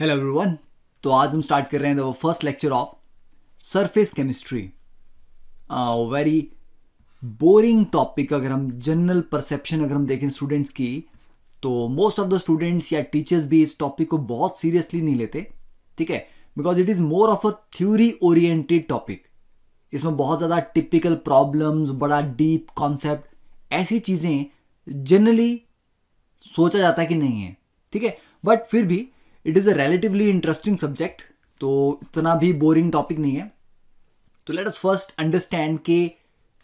Hello everyone तो आज हम स्टार्ट कर रहे हैं the first lecture of surface chemistry very boring topic अगर हम जनरल परसेप्शन अगर हम देखें स्टूडेंट्स की तो मोस्ट ऑफ द स्टूडेंट्स या टीचर्स भी इस टॉपिक को बहुत सीरियसली नहीं लेते ठीक है because it is more of a theory oriented topic इसमें बहुत ज़्यादा टिपिकल प्रॉब्लम्स बड़ा डीप कॉन्सेप्ट ऐसी चीज़ें जनरली सोचा जाता है कि नहीं है ठीक है बट फिर भी it is a relatively interesting subject तो इतना भी बोरिंग टॉपिक नहीं है तो लेट अस फर्स्ट अंडरस्टैंड के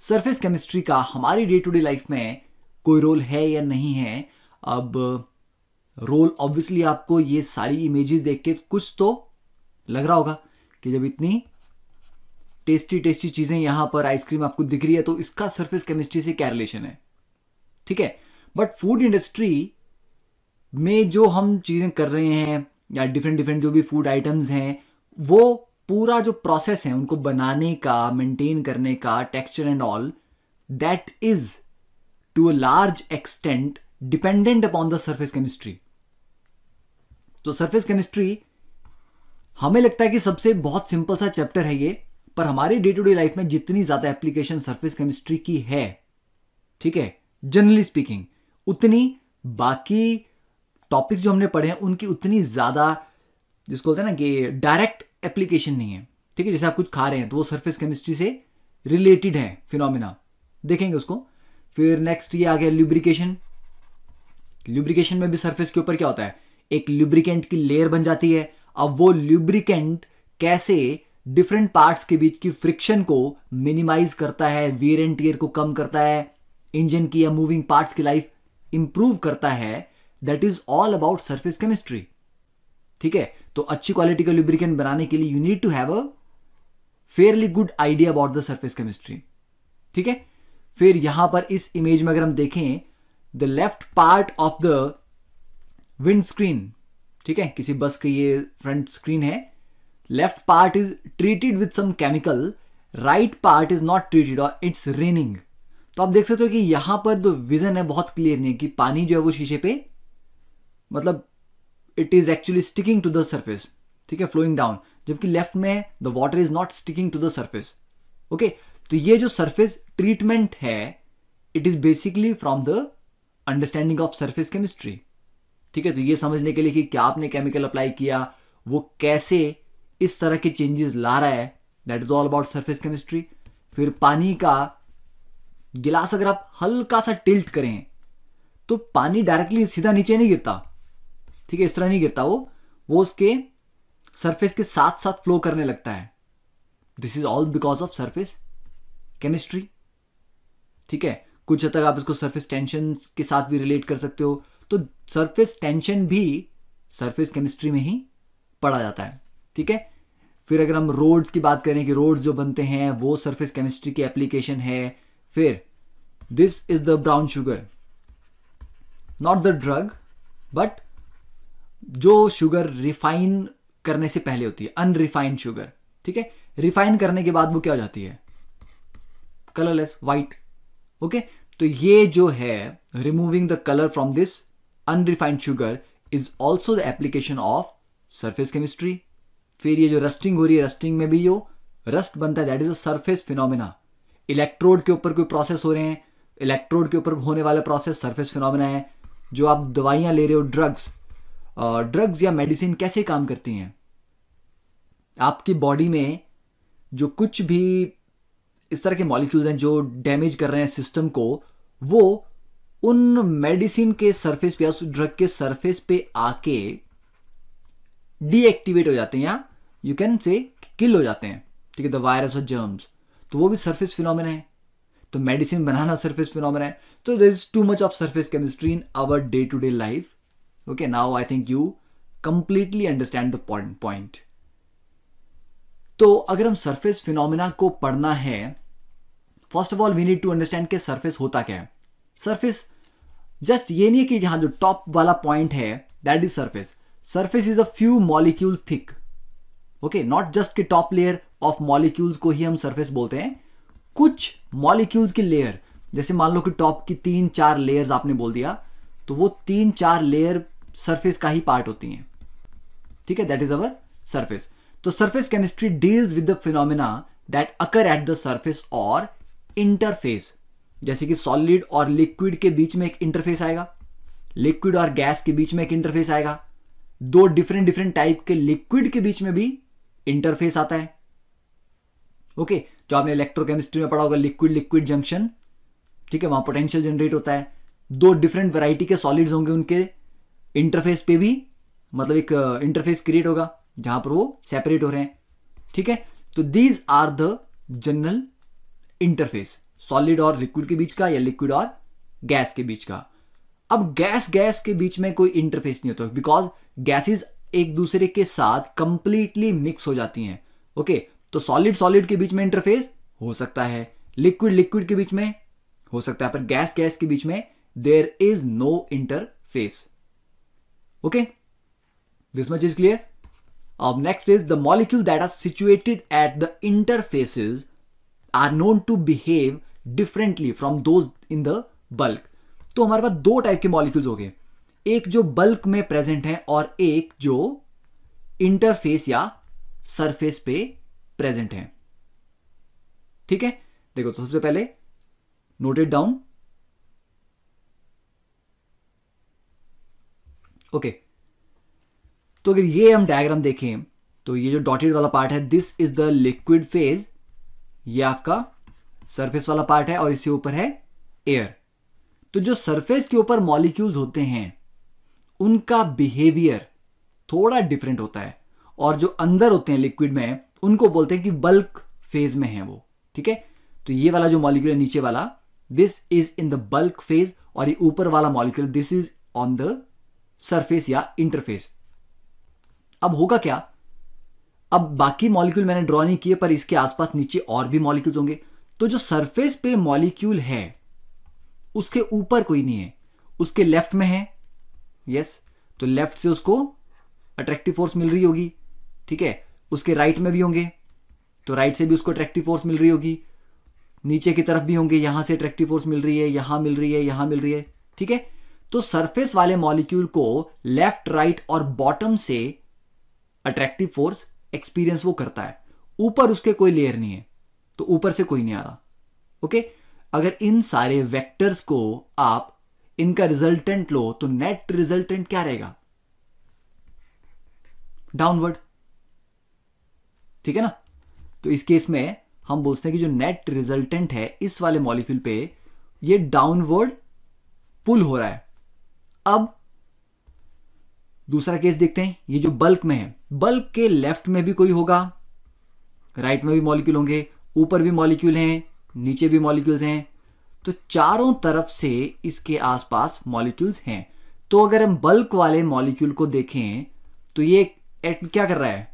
सरफेस केमिस्ट्री का हमारी डे टू डे लाइफ में कोई रोल है या नहीं है अब रोल ऑब्वियसली आपको ये सारी इमेजेस देख के कुछ तो लग रहा होगा कि जब इतनी टेस्टी टेस्टी चीज़ें यहाँ पर आइसक्रीम आपको दिख रही है तो इसका सरफेस केमिस्ट्री से क्या रिलेशन है ठीक है बट फूड इंडस्ट्री में जो हम चीज़ें कर रहे हैं या डिफरेंट डिफरेंट जो भी फूड आइटम्स हैं वो पूरा जो प्रोसेस है उनको बनाने का मेंटेन करने का texture and all that is to a large extent dependent upon the surface chemistry तो सरफेस केमिस्ट्री हमें लगता है कि सबसे बहुत सिंपल सा चैप्टर है ये पर हमारी डे टू डे लाइफ में जितनी ज़्यादा एप्लीकेशन सरफेस केमिस्ट्री की है ठीक है जनरली स्पीकिंग उतनी बाकी टॉपिक्स जो हमने पढ़े हैं उनकी उतनी ज़्यादा जिसको बोलते हैं ना कि डायरेक्ट एप्लीकेशन नहीं है ठीक है जैसे आप कुछ खा रहे हैं तो वो सरफेस केमिस्ट्री से रिलेटेड है फिनोमिना देखेंगे उसको फिर नेक्स्ट ये आ गया ल्यूब्रिकेशन ल्यूब्रिकेशन में भी सरफेस के ऊपर क्या होता है एक ल्यूब्रिकेंट की लेयर बन जाती है अब वो ल्यूब्रिकेंट कैसे डिफरेंट पार्ट्स के बीच की फ्रिक्शन को मिनिमाइज करता है वीर एंड टीयर को कम करता है इंजन की या मूविंग पार्ट्स की लाइफ इंप्रूव करता है that is all about surface chemistry ठीक है तो अच्छी क्वालिटी का लुब्रिकेंट बनाने के लिए you need to have a fairly good idea about the surface chemistry ठीक है फिर यहां पर इस इमेज में अगर हम देखें the left part of the windscreen ठीक है किसी बस के ये फ्रंट स्क्रीन है left part is treated with some chemical right part is not treated और इट्स रेनिंग तो आप देख सकते हो कि यहां पर जो विजन है बहुत क्लियर नहीं है कि पानी जो है वो शीशे पे मतलब it is actually sticking to the surface ठीक है फ्लोइंग डाउन जबकि लेफ्ट में the water is not sticking to the surface okay तो ये जो सर्फेस ट्रीटमेंट है it is basically from the understanding of surface chemistry ठीक है तो ये समझने के लिए कि क्या आपने केमिकल अप्लाई किया वो कैसे इस तरह के चेंजेस ला रहा है that is all about surface chemistry फिर पानी का गिलास अगर आप हल्का सा टिल्ट करें तो पानी डायरेक्टली सीधा नीचे नहीं गिरता ठीक है इस तरह नहीं गिरता वो वो उसके सरफेस के साथ साथ फ्लो करने लगता है this is all because of surface chemistry ठीक है कुछ हद तक आप इसको सरफेस टेंशन के साथ भी रिलेट कर सकते हो तो सरफेस टेंशन भी सरफेस केमिस्ट्री में ही पढ़ा जाता है ठीक है फिर अगर हम रोड्स की बात करें कि रोड्स जो बनते हैं वो सरफेस केमिस्ट्री की एप्लीकेशन है फिर this is the brown sugar not the drug but जो शुगर रिफाइन करने से पहले होती है अनरिफाइंड शुगर ठीक है रिफाइन करने के बाद वो क्या हो जाती है कलरलेस वाइट ओके तो ये जो है removing the colour from this unrefined sugar is also the application of surface chemistry फिर ये जो रस्टिंग हो रही है रस्टिंग में भी यो रस्ट बनता है that is a surface phenomena electrode के ऊपर कोई प्रोसेस हो रहे हैं इलेक्ट्रोड के ऊपर होने वाला प्रोसेस सरफेस फिनोमिना है जो आप दवाइयां ले रहे हो ड्रग्स ड्रग्स या मेडिसिन कैसे काम करती हैं आपकी बॉडी में जो कुछ भी इस तरह के मॉलिक्यूल्स हैं जो डैमेज कर रहे हैं सिस्टम को वो उन मेडिसिन के सरफेस पे या उस ड्रग के सरफेस पे आके डीएक्टिवेट हो जाते हैं या यू कैन से किल हो जाते हैं ठीक है द वायरस और जर्म्स तो वो भी सरफेस फिनोमिन है तो मेडिसिन बनाना सरफेस फिनोमिन है तो there is too much of surface chemistry in our day to day life Okay, now I think you completely understand the point point. तो अगर हम सरफेस फिनोमिना को पढ़ना है first of all we need to understand के surface होता क्या है सरफेस जस्ट ये नहीं है कि यहां जो टॉप वाला पॉइंट है that is surface surface is a few molecule thick okay not just कि टॉप लेयर ऑफ मॉलिक्यूल्स को ही हम सरफेस बोलते हैं कुछ मॉलिक्यूल्स की लेयर जैसे मान लो कि टॉप की तीन चार लेयर्स आपने बोल दिया तो वो तीन चार लेयर सरफेस का ही पार्ट होती हैं ठीक है दैट इज अवर सरफेस तो surface chemistry deals with the phenomena that occur at the surface और इंटरफेस जैसे कि सॉलिड और लिक्विड के बीच में एक इंटरफेस आएगा लिक्विड और गैस के बीच में एक इंटरफेस आएगा दो डिफरेंट डिफरेंट टाइप के लिक्विड के बीच में भी इंटरफेस आता है ओके okay, जो आपने इलेक्ट्रोकेमिस्ट्री में पढ़ा होगा लिक्विड लिक्विड जंक्शन ठीक है वहां पोटेंशियल जनरेट होता है दो डिफरेंट वैरायटी के सॉलिड्स होंगे उनके इंटरफेस पे भी मतलब एक इंटरफेस uh, क्रिएट होगा जहां पर वो सेपरेट हो रहे हैं ठीक है तो these are the general interface solid और लिक्विड के बीच का या लिक्विड और गैस के बीच का अब गैस गैस के बीच में कोई इंटरफेस नहीं होता बिकॉज गैसेस एक दूसरे के साथ कंप्लीटली मिक्स हो जाती हैं ओके okay, तो सॉलिड सॉलिड के बीच में इंटरफेस हो सकता है लिक्विड लिक्विड के बीच में हो सकता है पर गैस गैस के बीच में there is no interface okay this much is clear अब next is the molecule that are situated at the interfaces are known to behave differently from those in the bulk तो हमारे पास दो type के molecule हो गए एक जो bulk में प्रेजेंट है और एक जो इंटरफेस या सरफेस पे प्रेजेंट है ठीक है देखो तो सबसे पहले नोटेड डाउन ओके तो अगर ये हम डायग्राम देखें तो ये जो डॉटेड वाला पार्ट है this is the liquid phase ये आपका सरफेस वाला पार्ट है और इसके ऊपर है एयर तो जो सरफेस के ऊपर मॉलिक्यूल्स होते हैं उनका बिहेवियर थोड़ा डिफरेंट होता है और जो अंदर होते हैं लिक्विड में उनको बोलते हैं कि बल्क फेज में है वो ठीक है तो ये वाला जो मॉलिक्यूल है नीचे वाला this is in the bulk phase और ये ऊपर वाला molecule this is on the surface या इंटरफेस अब होगा क्या अब बाकी मॉलिक्यूल मैंने ड्रॉ नहीं किए पर इसके आसपास नीचे और भी मॉलिक्यूल्स होंगे तो जो सरफेस पे मॉलिक्यूल है उसके ऊपर कोई नहीं है उसके लेफ्ट में है यस तो लेफ्ट से उसको अट्रैक्टिव फोर्स मिल रही होगी ठीक है उसके राइट में भी होंगे तो राइट से भी उसको अट्रैक्टिव फोर्स मिल रही होगी नीचे की तरफ भी होंगे यहां से अट्रैक्टिव फोर्स मिल रही है यहां मिल रही है यहां मिल रही है ठीक है तो सरफेस वाले मॉलिक्यूल को लेफ्ट राइट और बॉटम से अट्रैक्टिव फोर्स एक्सपीरियंस वो करता है ऊपर उसके कोई लेयर नहीं है तो ऊपर से कोई नहीं आ रहा ओके अगर इन सारे वेक्टर्स को आप इनका रिजल्टेंट लो तो नेट रिजल्टेंट क्या रहेगा डाउनवर्ड ठीक है ना तो इस केस में हम बोलते हैं कि जो नेट रिजल्टेंट है इस वाले मॉलिक्यूल पे ये डाउनवर्ड पुल हो रहा है अब दूसरा केस देखते हैं ये जो बल्क में है बल्क के लेफ्ट में भी कोई होगा राइट में भी मॉलिक्यूल होंगे ऊपर भी मॉलिक्यूल हैं नीचे भी मॉलिक्यूल्स हैं तो चारों तरफ से इसके आसपास मॉलिक्यूल्स हैं तो अगर हम बल्क वाले मॉलिक्यूल को देखें तो ये क्या कर रहा है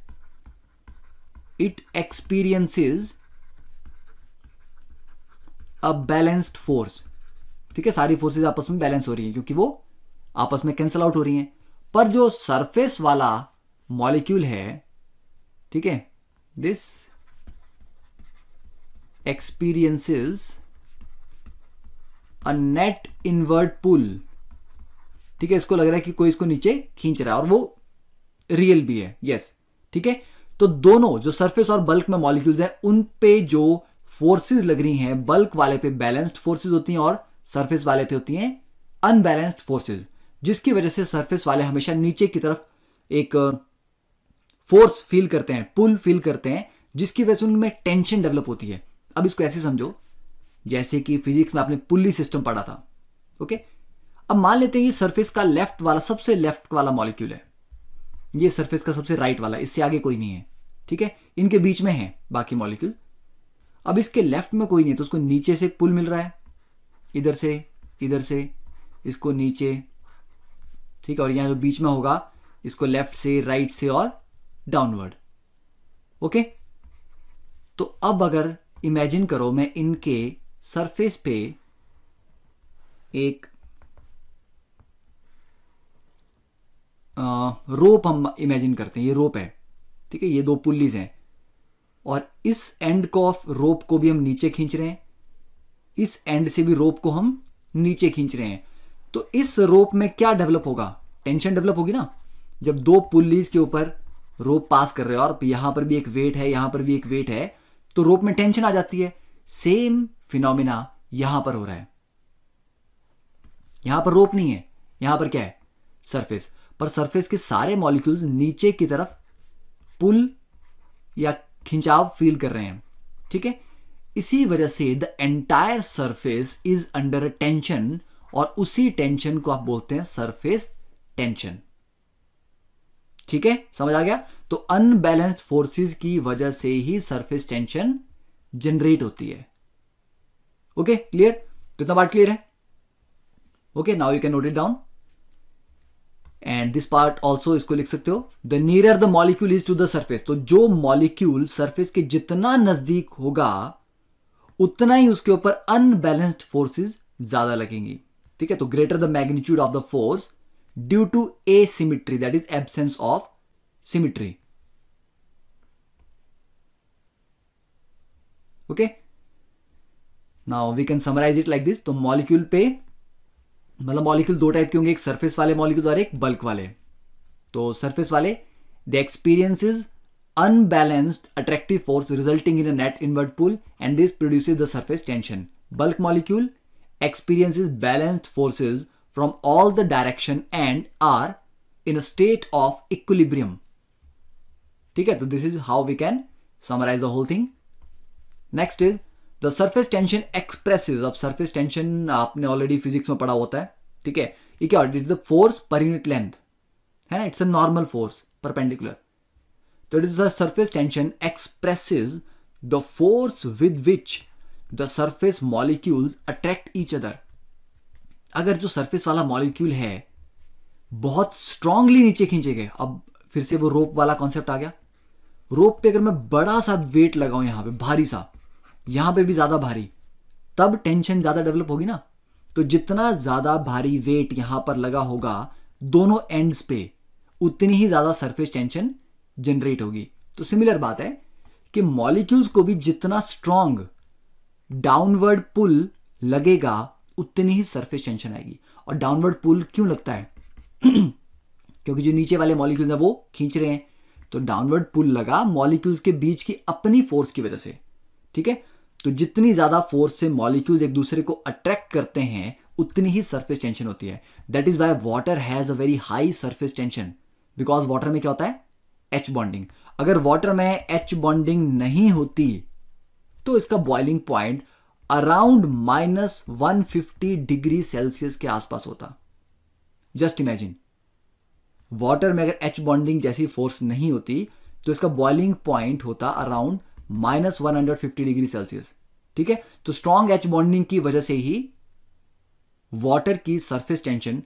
it experiences a balanced force ठीक है सारी फोर्सेज आपस में बैलेंस हो रही है क्योंकि वो आपस में कैंसिल आउट हो रही हैं पर जो सरफेस वाला मॉलिक्यूल है ठीक है this experiences a net inward pull ठीक है इसको लग रहा है कि कोई इसको नीचे खींच रहा है और वो रियल भी है यस ठीक है तो दोनों जो सरफेस और बल्क में मॉलिक्यूल्स हैं उन पे जो फोर्सेस लग रही हैं बल्क वाले पे बैलेंस्ड फोर्सेस होती हैं और सरफेस वाले पे होती हैं अनबैलेंस्ड फोर्सेस जिसकी वजह से सरफेस वाले हमेशा नीचे की तरफ एक फोर्स फील करते हैं पुल फील करते हैं जिसकी वजह से उनमें टेंशन डेवलप होती है अब इसको ऐसे समझो जैसे कि फिजिक्स में आपने पुली सिस्टम पढ़ा था ओके अब मान लेते हैं ये सरफेस का लेफ्ट वाला सबसे लेफ्ट वाला मॉलिक्यूल है ये सरफेस का सबसे राइट वाला इससे आगे कोई नहीं है ठीक है इनके बीच में है बाकी मॉलिक्यूल अब इसके लेफ्ट में कोई नहीं है तो उसको नीचे से पुल मिल रहा है इधर से इधर से इसको नीचे ठीक है और यहाँ जो बीच में होगा इसको लेफ्ट से राइट से और डाउनवर्ड ओके तो अब अगर इमेजिन करो मैं इनके सरफेस पे एक रोप हम इमेजिन करते हैं ये रोप है ठीक है ये दो पुलिस हैं और इस एंड को ऑफ रोप को भी हम नीचे खींच रहे हैं इस एंड से भी रोप को हम नीचे खींच रहे हैं तो इस रोप में क्या डेवलप होगा टेंशन डेवलप होगी ना जब दो पुलिस के ऊपर रोप पास कर रहे हो और तो यहां पर भी एक वेट है यहां पर भी एक वेट है तो रोप में टेंशन आ जाती है सेम फिनोमिना यहां पर हो रहा है यहां पर रोप नहीं है यहां पर क्या है सरफेस पर सरफेस के सारे मॉलिक्यूल्स नीचे की तरफ पुल या खिंचाव फील कर रहे हैं ठीक है इसी वजह से the entire surface is under tension और उसी टेंशन को आप बोलते हैं सरफेस टेंशन ठीक है समझ आ गया तो अनबैलेंस्ड फोर्सेस की वजह से ही सरफेस टेंशन जनरेट होती है ओके क्लियर तो इतना पार्ट क्लियर है okay now you can note it down and this part also इसको लिख सकते हो the near the molecule is to the surface तो जो मॉलिक्यूल सर्फेस के जितना नजदीक होगा उतना ही उसके ऊपर अनबैलेंस्ड फोर्सेस ज्यादा लगेंगी ठीक है तो greater the magnitude of the force due to asymmetry that is absence of symmetry okay now we can summarise it like this तो मॉलिक्यूल पे मतलब मॉलिक्यूल दो टाइप के होंगे एक सरफेस वाले मॉलिक्यूल और एक बल्क वाले तो सरफेस वाले the experience is unbalanced attractive force resulting in a net inward pull and this produces the surface tension bulk molecule experiences balanced forces from all the direction and are in a state of equilibrium okay so this is how we can summarize the whole thing next is the surface tension expresses of surface tension aapne already physics mein padha hota hai theek hai ye kya it is a force per unit length hai na it's a normal force perpendicular so it is the surface tension expresses the force with which the surface molecule attract each other अगर जो surface वाला molecule है बहुत strongly नीचे खींचे गए अब फिर से वो रोप वाला कॉन्सेप्ट आ गया रोप पे अगर मैं बड़ा सा वेट लगाऊं यहां पे भारी सा यहां पे भी ज़्यादा भारी तब टेंशन ज़्यादा डेवलप होगी ना तो जितना ज़्यादा भारी वेट यहां पर लगा होगा दोनों एंड्स पे उतनी ही ज़्यादा सरफेस टेंशन जनरेट होगी तो सिमिलर बात है कि मॉलिक्यूल्स को भी जितना स्ट्रांग डाउनवर्ड पुल लगेगा उतनी ही सरफेस टेंशन आएगी और डाउनवर्ड पुल क्यों लगता है क्योंकि जो नीचे वाले मॉलिक्यूल्स हैं वो खींच रहे हैं तो डाउनवर्ड पुल लगा मॉलिक्यूल्स के बीच की अपनी फोर्स की वजह से ठीक है तो जितनी ज़्यादा फोर्स से मॉलिक्यूल्स एक दूसरे को अट्रैक्ट करते हैं उतनी ही सरफेस टेंशन होती है that is why water has a very high surface tension because water में क्या होता है एच बॉन्डिंग अगर वाटर में एच बॉन्डिंग नहीं होती तो इसका boiling point around minus one degree Celsius के आसपास होता जस्ट इमेजिन वाटर में अगर एच बॉन्डिंग जैसी फोर्स नहीं होती तो इसका बॉइलिंग पॉइंट होता around minus one hundred fifty degree Celsius ठीक है तो स्ट्रॉन्ग एच बॉन्डिंग की वजह से ही वाटर की सरफेस टेंशन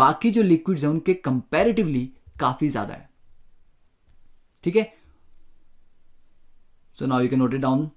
बाकी जो लिक्विड्स हैं उनके कंपैरेटिवली काफी ज्यादा है ठीक है so now you can note it down